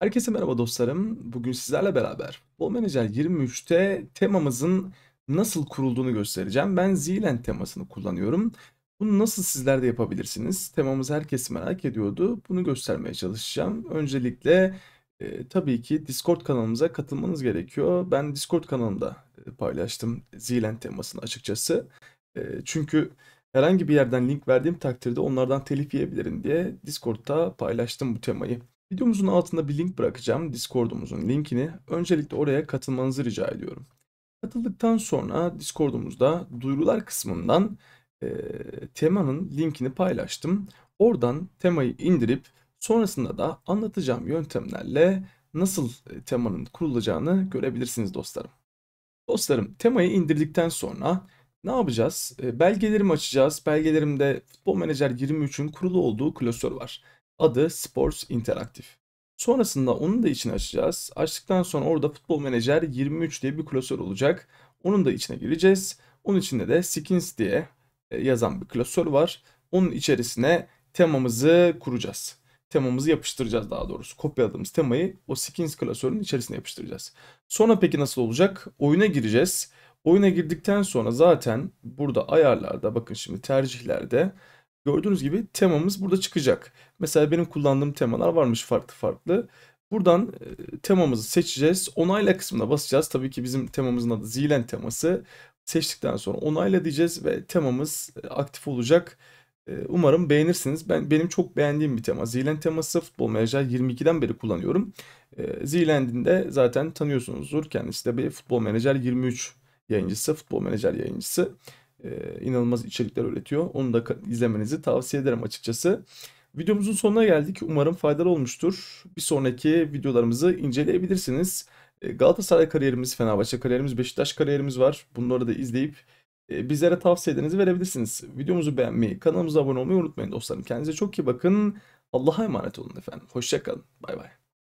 Herkese merhaba dostlarım. Bugün sizlerle beraber Bol Manager 23'te temamızın nasıl kurulduğunu göstereceğim. Ben Zealand temasını kullanıyorum. Bunu nasıl sizler de yapabilirsiniz? Temamız herkes merak ediyordu. Bunu göstermeye çalışacağım. Öncelikle e, tabii ki Discord kanalımıza katılmanız gerekiyor. Ben Discord kanalımda e, paylaştım Zealand temasını açıkçası. E, çünkü herhangi bir yerden link verdiğim takdirde onlardan telif yiyebilirim diye Discord'da paylaştım bu temayı. Videomuzun altında bir link bırakacağım. Discord'umuzun linkini. Öncelikle oraya katılmanızı rica ediyorum. Katıldıktan sonra Discord'umuzda duyurular kısmından e, temanın linkini paylaştım. Oradan temayı indirip sonrasında da anlatacağım yöntemlerle nasıl e, temanın kurulacağını görebilirsiniz dostlarım. Dostlarım temayı indirdikten sonra ne yapacağız? E, belgelerimi açacağız. Belgelerimde Football Manager 23'ün kurulu olduğu klasör var. Adı Sports Interactive. Sonrasında onun da içine açacağız. Açtıktan sonra orada Football Manager 23 diye bir klasör olacak. Onun da içine gireceğiz. Onun içinde de Skins diye e, yazan bir klasör var. Onun içerisine temamızı kuracağız. Temamızı yapıştıracağız daha doğrusu. Kopyaladığımız temayı o skins klasörünün içerisine yapıştıracağız. Sonra peki nasıl olacak? Oyuna gireceğiz. Oyuna girdikten sonra zaten burada ayarlarda bakın şimdi tercihlerde Gördüğünüz gibi temamız burada çıkacak. Mesela benim kullandığım temalar varmış farklı farklı. Buradan e, temamızı seçeceğiz. Onayla kısmına basacağız. Tabii ki bizim temamızın adı Zilen teması. Seçtikten sonra onayla diyeceğiz ve temamız e, aktif olacak. E, umarım beğenirsiniz. Ben Benim çok beğendiğim bir tema. Zilen teması Futbol Manager 22'den beri kullanıyorum. E, de zaten tanıyorsunuzdur. Kendisi de bir Futbol Manager 23 yayıncısı. Futbol Manager yayıncısı. E, inanılmaz içerikler üretiyor. Onu da izlemenizi tavsiye ederim açıkçası. Videomuzun sonuna geldik. Umarım faydalı olmuştur. Bir sonraki videolarımızı inceleyebilirsiniz. E, Galatasaray kariyerimiz, Fenerbahçe kariyerimiz, Beşiktaş kariyerimiz var. Bunları da izleyip e, bizlere tavsiyelerinizi verebilirsiniz. Videomuzu beğenmeyi, kanalımıza abone olmayı unutmayın dostlarım. Kendinize çok iyi bakın. Allah'a emanet olun efendim. Hoşçakalın. Bay bay.